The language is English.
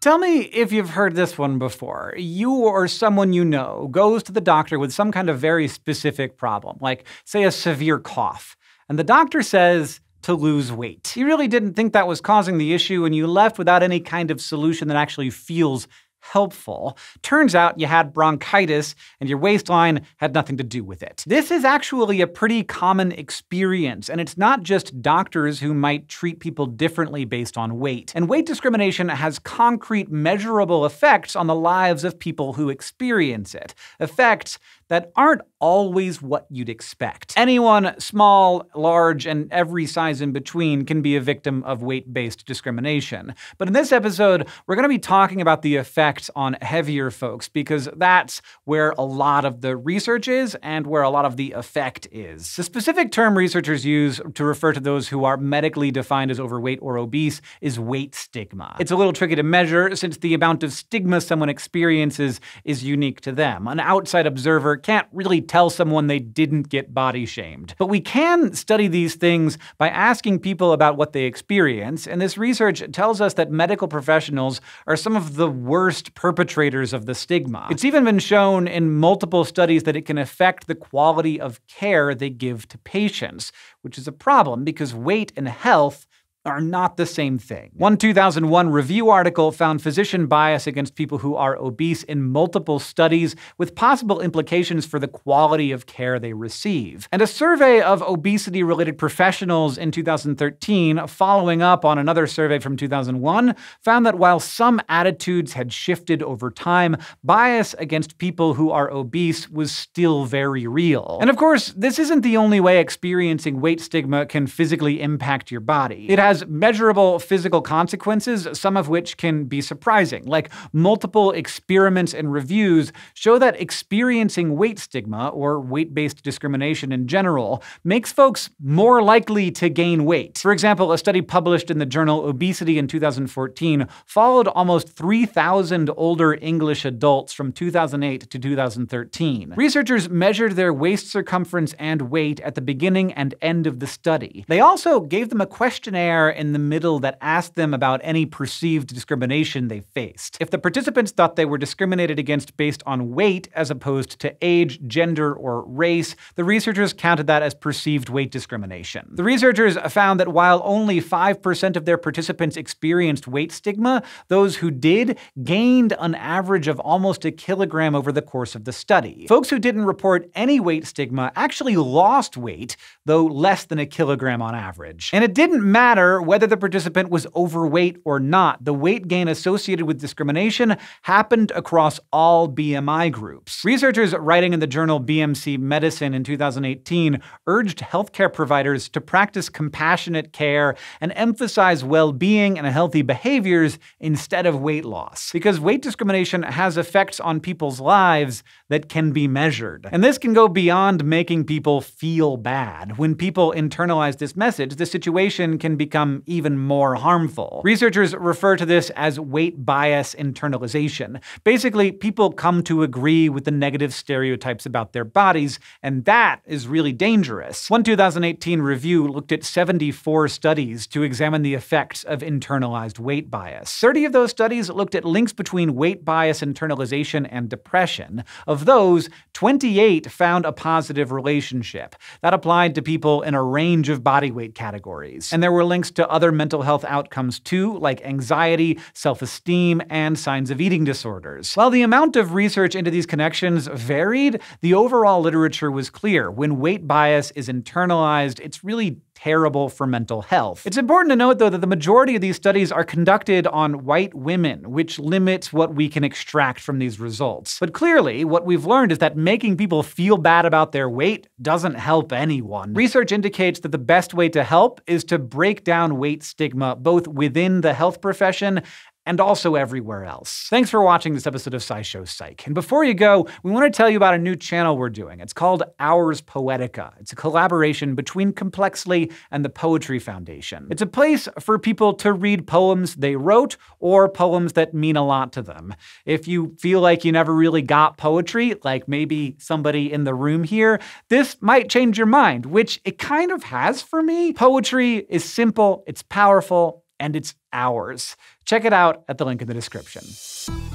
Tell me if you've heard this one before. You or someone you know goes to the doctor with some kind of very specific problem, like, say, a severe cough. And the doctor says, to lose weight. You really didn't think that was causing the issue, and you left without any kind of solution that actually feels helpful. Turns out you had bronchitis and your waistline had nothing to do with it. This is actually a pretty common experience, and it's not just doctors who might treat people differently based on weight. And weight discrimination has concrete, measurable effects on the lives of people who experience it, effects that aren't always what you'd expect. Anyone small, large, and every size in between can be a victim of weight-based discrimination. But in this episode, we're going to be talking about the effect on heavier folks because that's where a lot of the research is and where a lot of the effect is. The specific term researchers use to refer to those who are medically defined as overweight or obese is weight stigma. It's a little tricky to measure since the amount of stigma someone experiences is unique to them. An outside observer can't really tell someone they didn't get body shamed. But we can study these things by asking people about what they experience, and this research tells us that medical professionals are some of the worst perpetrators of the stigma. It's even been shown in multiple studies that it can affect the quality of care they give to patients, which is a problem because weight and health are not the same thing. One 2001 review article found physician bias against people who are obese in multiple studies with possible implications for the quality of care they receive. And a survey of obesity related professionals in 2013, following up on another survey from 2001, found that while some attitudes had shifted over time, bias against people who are obese was still very real. And of course, this isn't the only way experiencing weight stigma can physically impact your body. It has has measurable physical consequences, some of which can be surprising. Like multiple experiments and reviews show that experiencing weight stigma, or weight based discrimination in general, makes folks more likely to gain weight. For example, a study published in the journal Obesity in 2014 followed almost 3,000 older English adults from 2008 to 2013. Researchers measured their waist circumference and weight at the beginning and end of the study. They also gave them a questionnaire questionnaire in the middle that asked them about any perceived discrimination they faced. If the participants thought they were discriminated against based on weight as opposed to age, gender, or race, the researchers counted that as perceived weight discrimination. The researchers found that while only 5% of their participants experienced weight stigma, those who did gained an average of almost a kilogram over the course of the study. Folks who didn't report any weight stigma actually lost weight, though less than a kilogram on average. And it didn't matter matter whether the participant was overweight or not. The weight gain associated with discrimination happened across all BMI groups. Researchers writing in the journal BMC Medicine in 2018 urged healthcare providers to practice compassionate care and emphasize well being and healthy behaviors instead of weight loss. Because weight discrimination has effects on people's lives that can be measured. And this can go beyond making people feel bad. When people internalize this message, the situation can become become even more harmful. Researchers refer to this as weight bias internalization. Basically, people come to agree with the negative stereotypes about their bodies, and that is really dangerous. One 2018 review looked at 74 studies to examine the effects of internalized weight bias. 30 of those studies looked at links between weight bias internalization and depression. Of those, 28 found a positive relationship. That applied to people in a range of body weight categories. And there were links to other mental health outcomes too, like anxiety, self esteem, and signs of eating disorders. While the amount of research into these connections varied, the overall literature was clear. When weight bias is internalized, it's really terrible for mental health. It's important to note, though, that the majority of these studies are conducted on white women, which limits what we can extract from these results. But clearly, what we've learned is that making people feel bad about their weight doesn't help anyone. Research indicates that the best way to help is to break down weight stigma both within the health profession and also everywhere else. Thanks for watching this episode of SciShow Psych. And before you go, we want to tell you about a new channel we're doing. It's called Hours Poetica. It's a collaboration between Complexly and the Poetry Foundation. It's a place for people to read poems they wrote or poems that mean a lot to them. If you feel like you never really got poetry, like maybe somebody in the room here, this might change your mind, which it kind of has for me. Poetry is simple, it's powerful, and it's ours. Check it out at the link in the description.